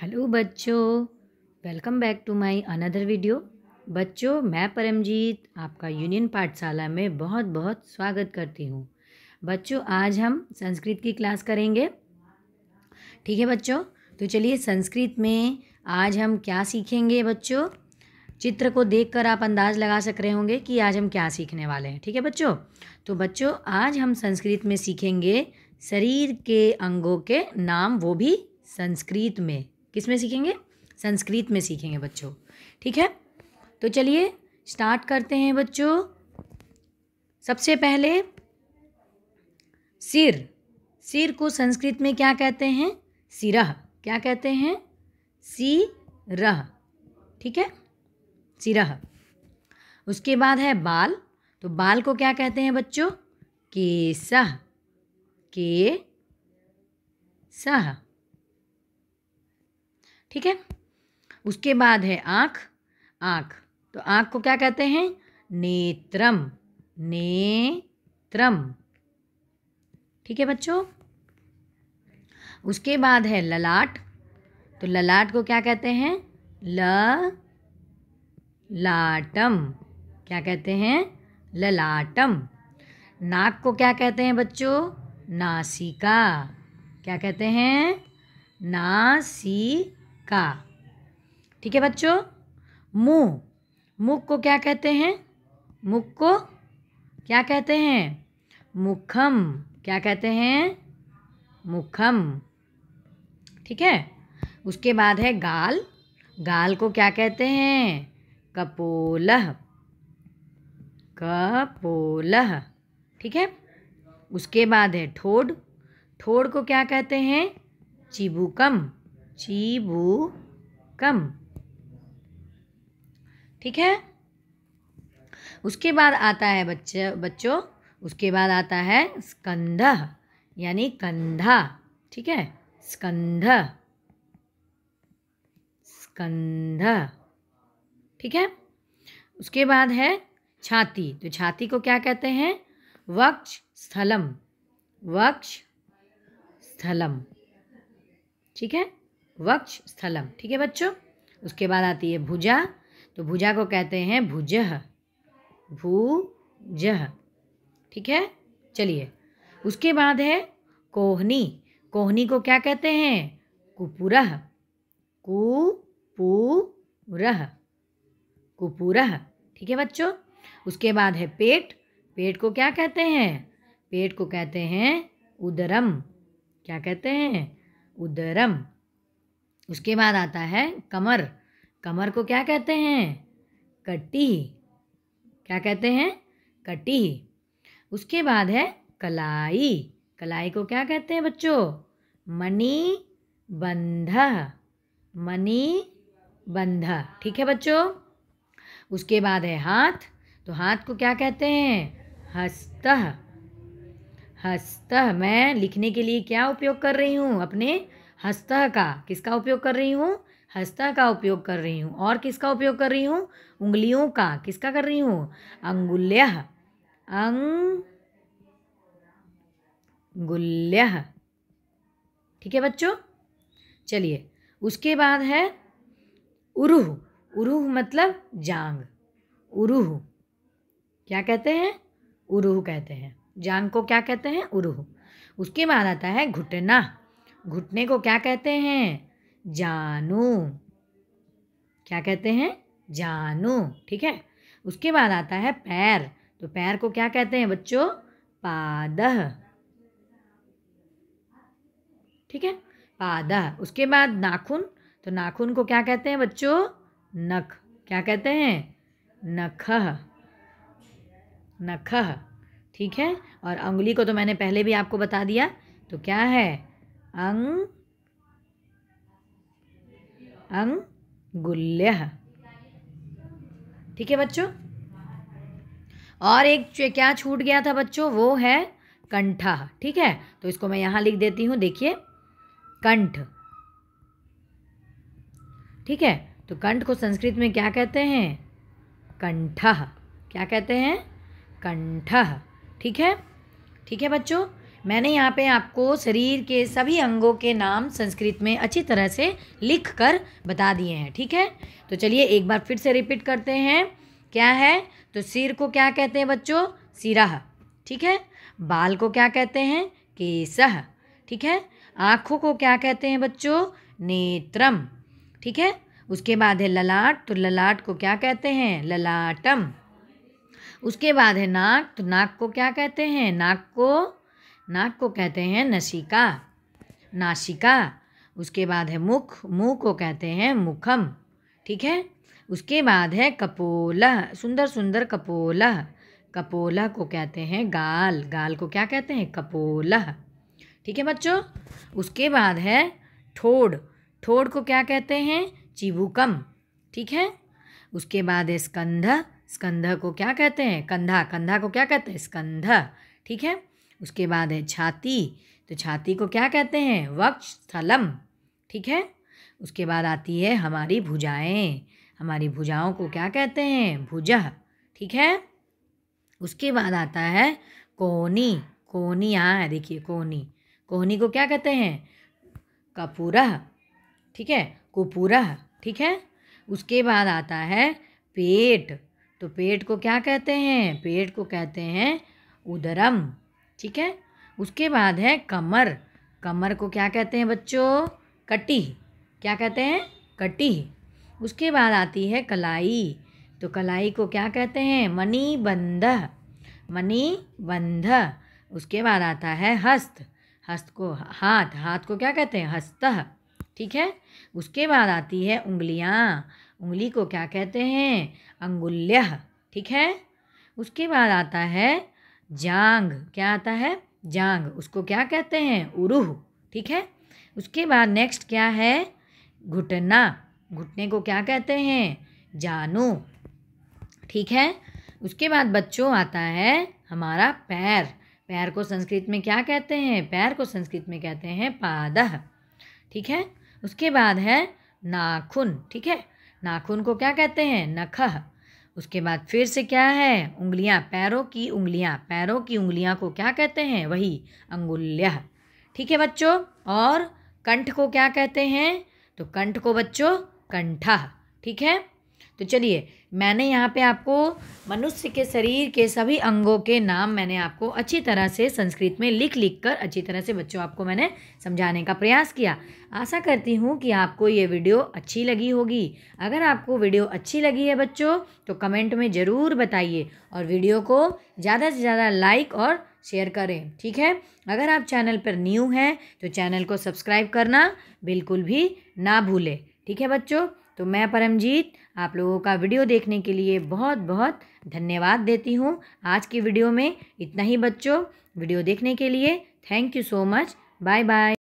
hello बच्चों welcome back to my another video बच्चों मैं परमजीत आपका यूनियन पाठशाला में बहुत बहुत स्वागत करती हूँ बच्चों आज हम संस्कृत की क्लास करेंगे ठीक है बच्चों तो चलिए संस्कृत में आज हम क्या सीखेंगे बच्चों चित्र को देखकर आप अंदाज़ लगा सक रहे होंगे कि आज हम क्या सीखने वाले हैं ठीक है बच्चों तो बच्चों आज हम संस्कृत में सीखेंगे शरीर के अंगों के नाम वो भी संस्कृत में किस में सीखेंगे संस्कृत में सीखेंगे बच्चों ठीक है तो चलिए स्टार्ट करते हैं बच्चों सबसे पहले सिर सिर को संस्कृत में क्या कहते हैं सिरह क्या कहते हैं सी रह ठीक है सिरह उसके बाद है बाल तो बाल को क्या कहते हैं बच्चों केसह के सह ठीक है उसके बाद है आँख आँख तो आँख को क्या कहते हैं नेत्रम नेत्रम ठीक है बच्चों उसके बाद है ललाट तो ललाट को क्या कहते हैं ल लाटम क्या कहते हैं ललाटम नाक को क्या कहते हैं बच्चों नासिका क्या कहते हैं नासी का ठीक है बच्चों मुंह मुख को क्या कहते हैं मुख को क्या कहते हैं मुखम क्या कहते हैं मुखम ठीक है उसके बाद है गाल गाल को क्या कहते हैं कपोलह कपोलह ठीक है उसके बाद है ठोड़ ठोड़ को क्या कहते हैं चिबुकम कम ठीक है उसके बाद आता है बच्चे बच्चों उसके बाद आता है स्कंध यानी कंधा ठीक है स्कंध स्कंध ठीक है उसके बाद है छाती तो छाती को क्या कहते हैं वक्ष स्थलम वक्ष स्थलम ठीक है वक्ष स्थलम ठीक है बच्चों उसके बाद आती है भुजा तो भुजा को कहते हैं भुज भुजह ठीक है चलिए उसके बाद है कोहनी कोहनी को क्या कहते हैं कुपुरह कुपुरह कुपुरह ठीक है बच्चों उसके बाद है पेट पेट को क्या कहते हैं पेट को कहते हैं उदरम क्या कहते हैं उदरम उसके बाद आता है कमर कमर को क्या कहते हैं कट्टी क्या कहते हैं कटी उसके बाद है कलाई कलाई को क्या कहते हैं बच्चों मनी बंध मनी बंध ठीक है बच्चों उसके बाद है हाथ तो हाथ को क्या कहते हैं हस्त हस्त मैं लिखने के लिए क्या उपयोग कर रही हूँ अपने हस्ता का किसका उपयोग कर रही हूँ हस्ता का उपयोग कर रही हूँ और किसका उपयोग कर रही हूँ उंगलियों का किसका कर रही हूँ अंगुल्य अंगुल्य ठीक है बच्चों चलिए उसके बाद है उरुह उरुह मतलब जांग उरुह क्या कहते हैं उरुह कहते हैं जांग को क्या कहते हैं उरुह उसके बाद आता है घुटना घुटने को क्या कहते हैं जानू क्या कहते हैं जानू ठीक है उसके बाद आता है पैर तो पैर को क्या कहते हैं बच्चों पादह ठीक है पादह उसके बाद नाखून तो नाखून को क्या कहते हैं बच्चों नख क्या कहते हैं नख नख ठीक है और उंगली को तो मैंने पहले भी आपको बता दिया तो क्या है अंग गुल्य ठीक है बच्चों और एक क्या छूट गया था बच्चों वो है कंठा ठीक है तो इसको मैं यहां लिख देती हूँ देखिए कंठ ठीक है तो कंठ को संस्कृत में क्या कहते हैं कंठा क्या कहते हैं कंठा ठीक है ठीक है बच्चों मैंने यहाँ पे आपको शरीर के सभी अंगों के नाम संस्कृत में अच्छी तरह से लिख कर बता दिए हैं ठीक है तो चलिए एक बार फिर से रिपीट करते हैं क्या है तो सिर को क्या कहते हैं बच्चों सिराह ठीक है बाल को क्या कहते हैं केसह ठीक है आँखों को क्या कहते हैं बच्चों नेत्रम ठीक है उसके बाद है ललाट तो ललाट को क्या कहते हैं ललाटम उसके बाद है नाक तो नाक को क्या कहते हैं नाक को नाक को कहते हैं नसिका नासिका उसके बाद है मुख मुँह को कहते हैं मुखम ठीक है उसके बाद है कपोलह सुंदर सुंदर कपोलह कपोलह को कहते हैं गाल गाल को क्या कहते हैं कपोलह ठीक है बच्चों उसके बाद है ठोड़ ठोड़ को क्या कहते हैं चिबुकम ठीक है उसके बाद है स्कंध स्कंध को क्या कहते हैं कंधा कंधा को क्या कहते हैं स्कंध ठीक है उसके बाद है छाती तो छाती को क्या कहते हैं वक्ष स्थलम ठीक है उसके बाद आती है हमारी भुजाएं हमारी भुजाओं को क्या कहते हैं भुज ठीक है उसके बाद आता है कोनी कोनी यहाँ है देखिए कोनी कोहनी को क्या कहते हैं कपूरह ठीक है कुपूरह ठीक है उसके बाद आता है पेट तो पेट को क्या कहते हैं पेट को कहते हैं उदरम ठीक है उसके बाद है कमर कमर को क्या कहते हैं बच्चों कटी क्या कहते हैं कटी उसके बाद आती है कलाई तो कलाई को क्या कहते हैं मनी बंध मनी बंध उसके बाद आता है हस्त हस्त को हाथ हाथ को क्या कहते हैं हस्त ठीक है उसके बाद आती है उंगलियाँ उंगली को क्या कहते हैं अंगुल्य ठीक है उसके बाद आता है जांग क्या आता है जांग उसको क्या कहते हैं उरुह ठीक है उसके बाद नेक्स्ट क्या है घुटना घुटने को क्या कहते हैं जानू ठीक है उसके बाद बच्चों आता है हमारा पैर पैर को संस्कृत में क्या कहते हैं पैर को संस्कृत में कहते हैं पादह ठीक है उसके बाद है नाखून ठीक है नाखून को क्या कहते हैं नखह उसके बाद फिर से क्या है उंगलियां पैरों की उंगलियां पैरों की उंगलियां को क्या कहते हैं वही अंगुल्य ठीक है बच्चों और कंठ को क्या कहते हैं तो कंठ को बच्चों कंठा ठीक है तो चलिए मैंने यहाँ पे आपको मनुष्य के शरीर के सभी अंगों के नाम मैंने आपको अच्छी तरह से संस्कृत में लिख लिख कर अच्छी तरह से बच्चों आपको मैंने समझाने का प्रयास किया आशा करती हूँ कि आपको ये वीडियो अच्छी लगी होगी अगर आपको वीडियो अच्छी लगी है बच्चों तो कमेंट में ज़रूर बताइए और वीडियो को ज़्यादा से ज़्यादा लाइक और शेयर करें ठीक है अगर आप चैनल पर न्यू हैं तो चैनल को सब्सक्राइब करना बिल्कुल भी ना भूलें ठीक है बच्चों तो मैं परमजीत आप लोगों का वीडियो देखने के लिए बहुत बहुत धन्यवाद देती हूँ आज की वीडियो में इतना ही बच्चों वीडियो देखने के लिए thank you so much bye bye